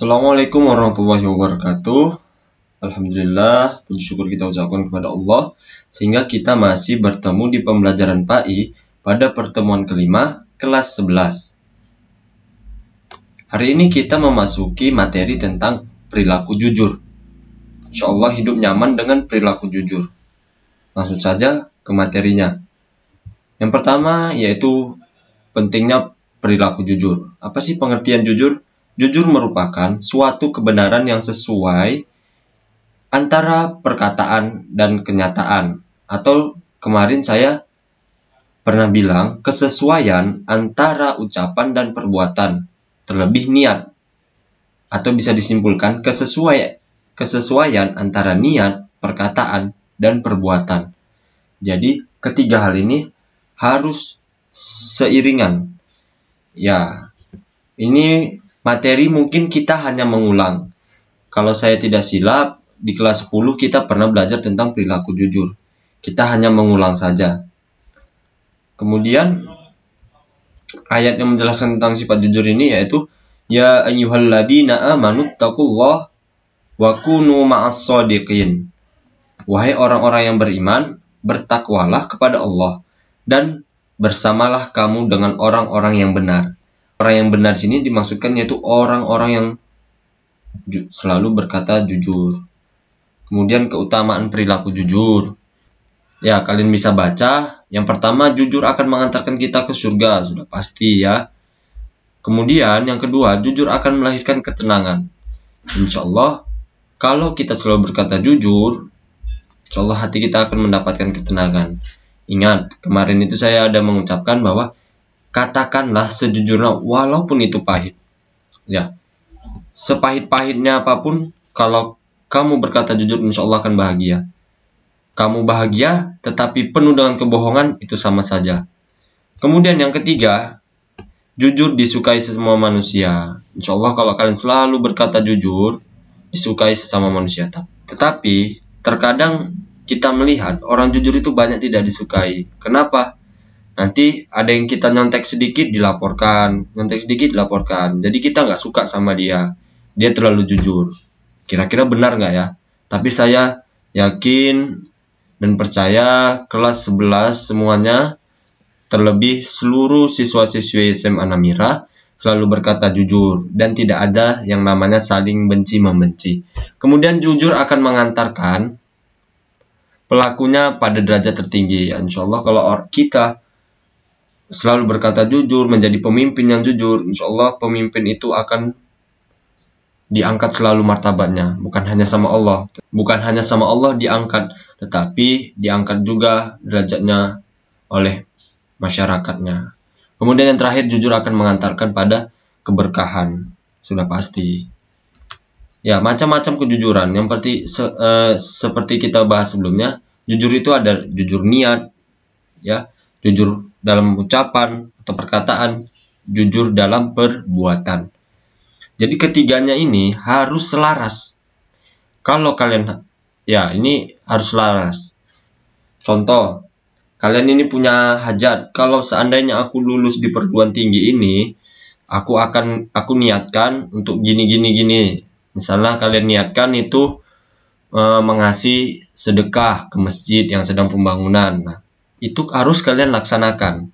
Assalamualaikum warahmatullahi wabarakatuh. Alhamdulillah, puji syukur kita ucapkan kepada Allah sehingga kita masih bertemu di pembelajaran PAI pada pertemuan kelima kelas 11. Hari ini kita memasuki materi tentang perilaku jujur. Insya Allah hidup nyaman dengan perilaku jujur. Langsung saja ke materinya. Yang pertama yaitu pentingnya perilaku jujur. Apa sih pengertian jujur? Jujur merupakan suatu kebenaran yang sesuai antara perkataan dan kenyataan. Atau kemarin saya pernah bilang kesesuaian antara ucapan dan perbuatan, terlebih niat. Atau bisa disimpulkan kesesuaian kesesuaian antara niat, perkataan, dan perbuatan. Jadi, ketiga hal ini harus seiringan. Ya, ini Materi mungkin kita hanya mengulang. Kalau saya tidak silap, di kelas 10 kita pernah belajar tentang perilaku jujur. Kita hanya mengulang saja. Kemudian ayat yang menjelaskan tentang sifat jujur ini yaitu ya ayyuhalladzina amanu taqullaha wa kunu maas Wahai orang-orang yang beriman, bertakwalah kepada Allah dan bersamalah kamu dengan orang-orang yang benar orang yang benar sini dimaksudkan yaitu orang-orang yang selalu berkata jujur. Kemudian keutamaan perilaku jujur. Ya, kalian bisa baca. Yang pertama, jujur akan mengantarkan kita ke surga, sudah pasti ya. Kemudian yang kedua, jujur akan melahirkan ketenangan. Insya Allah, kalau kita selalu berkata jujur, insya Allah hati kita akan mendapatkan ketenangan. Ingat, kemarin itu saya ada mengucapkan bahwa katakanlah sejujurnya walaupun itu pahit. Ya, sepahit-pahitnya apapun, kalau kamu berkata jujur, insya Allah akan bahagia. Kamu bahagia, tetapi penuh dengan kebohongan, itu sama saja. Kemudian yang ketiga, jujur disukai semua manusia. Insya Allah kalau kalian selalu berkata jujur, disukai sesama manusia. Tetapi, terkadang kita melihat orang jujur itu banyak tidak disukai. Kenapa? nanti ada yang kita nyontek sedikit dilaporkan nyontek sedikit dilaporkan jadi kita nggak suka sama dia dia terlalu jujur kira-kira benar nggak ya tapi saya yakin dan percaya kelas 11 semuanya terlebih seluruh siswa-siswi SMA Namira selalu berkata jujur dan tidak ada yang namanya saling benci membenci. Kemudian jujur akan mengantarkan pelakunya pada derajat tertinggi. Insya Allah kalau kita selalu berkata jujur, menjadi pemimpin yang jujur, insya Allah pemimpin itu akan diangkat selalu martabatnya, bukan hanya sama Allah, bukan hanya sama Allah diangkat, tetapi diangkat juga derajatnya oleh masyarakatnya. Kemudian yang terakhir jujur akan mengantarkan pada keberkahan, sudah pasti. Ya, macam-macam kejujuran. Yang seperti se, uh, seperti kita bahas sebelumnya, jujur itu ada jujur niat, ya, jujur dalam ucapan atau perkataan, jujur dalam perbuatan. Jadi ketiganya ini harus selaras. Kalau kalian ya ini harus selaras. Contoh, kalian ini punya hajat. Kalau seandainya aku lulus di perguruan tinggi ini, aku akan aku niatkan untuk gini gini gini. Misalnya kalian niatkan itu e, mengasih sedekah ke masjid yang sedang pembangunan. Nah, itu harus kalian laksanakan.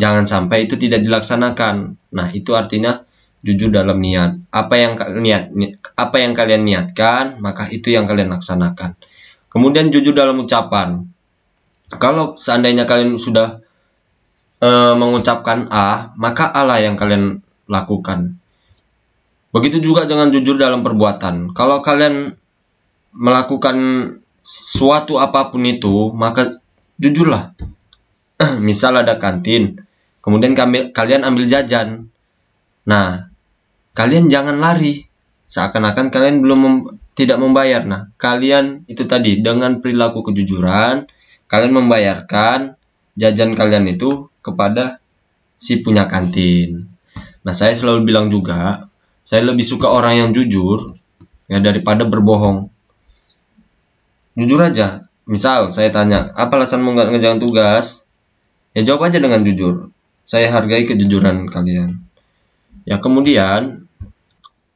Jangan sampai itu tidak dilaksanakan. Nah, itu artinya jujur dalam niat. Apa yang niat apa yang kalian niatkan, maka itu yang kalian laksanakan. Kemudian jujur dalam ucapan. Kalau seandainya kalian sudah e, mengucapkan A, maka A lah yang kalian lakukan. Begitu juga dengan jujur dalam perbuatan. Kalau kalian melakukan suatu apapun itu, maka jujurlah. Misal ada kantin, kemudian kami, kalian ambil jajan. Nah, kalian jangan lari. Seakan-akan kalian belum mem tidak membayar. Nah, kalian itu tadi dengan perilaku kejujuran, kalian membayarkan jajan kalian itu kepada si punya kantin. Nah, saya selalu bilang juga, saya lebih suka orang yang jujur ya daripada berbohong. Jujur aja, Misal saya tanya, apa alasanmu nggak ngejalan tugas? Ya jawab aja dengan jujur. Saya hargai kejujuran kalian. Ya kemudian,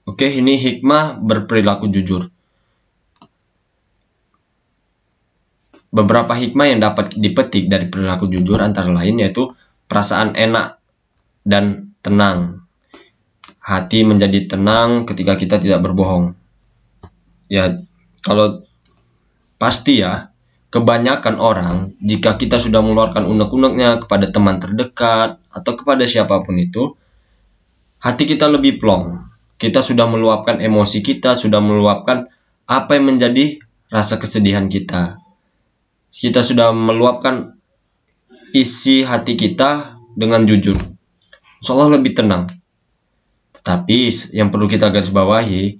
oke okay, ini hikmah berperilaku jujur. Beberapa hikmah yang dapat dipetik dari perilaku jujur antara lain yaitu perasaan enak dan tenang. Hati menjadi tenang ketika kita tidak berbohong. Ya, kalau pasti ya Kebanyakan orang, jika kita sudah mengeluarkan unek-uneknya kepada teman terdekat atau kepada siapapun itu, hati kita lebih plong. Kita sudah meluapkan emosi kita, sudah meluapkan apa yang menjadi rasa kesedihan kita. Kita sudah meluapkan isi hati kita dengan jujur. Seolah lebih tenang. Tetapi yang perlu kita garis bawahi,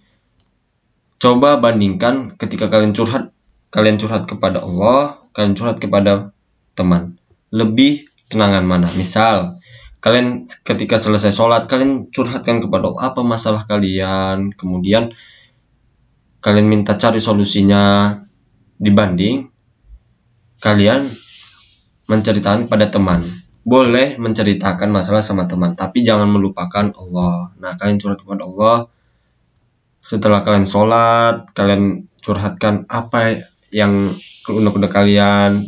coba bandingkan ketika kalian curhat Kalian curhat kepada Allah, kalian curhat kepada teman. Lebih tenangan mana? Misal, kalian ketika selesai sholat, kalian curhatkan kepada Allah apa masalah kalian. Kemudian, kalian minta cari solusinya dibanding kalian menceritakan kepada teman. Boleh menceritakan masalah sama teman, tapi jangan melupakan Allah. Nah, kalian curhat kepada Allah. Setelah kalian sholat, kalian curhatkan apa yang unek-unek kalian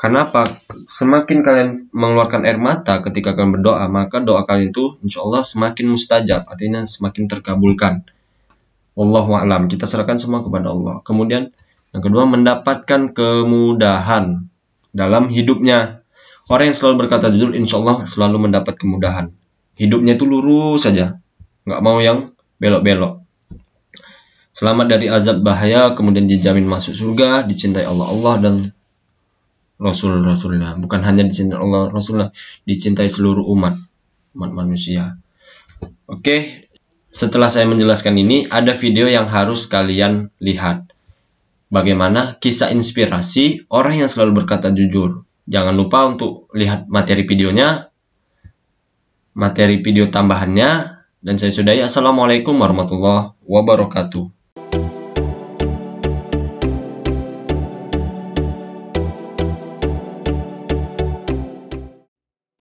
karena apa? Semakin kalian mengeluarkan air mata ketika kalian berdoa, maka doa kalian itu insya Allah semakin mustajab, artinya semakin terkabulkan. Allah a'lam. Kita serahkan semua kepada Allah. Kemudian yang kedua mendapatkan kemudahan dalam hidupnya. Orang yang selalu berkata jujur, insya Allah selalu mendapat kemudahan. Hidupnya itu lurus saja, nggak mau yang belok-belok selamat dari azab bahaya, kemudian dijamin masuk surga, dicintai Allah Allah dan Rasul Rasulnya. Bukan hanya dicintai Allah Rasulnya, dicintai seluruh umat umat manusia. Oke, setelah saya menjelaskan ini, ada video yang harus kalian lihat. Bagaimana kisah inspirasi orang yang selalu berkata jujur. Jangan lupa untuk lihat materi videonya, materi video tambahannya, dan saya sudahi. Assalamualaikum warahmatullahi wabarakatuh.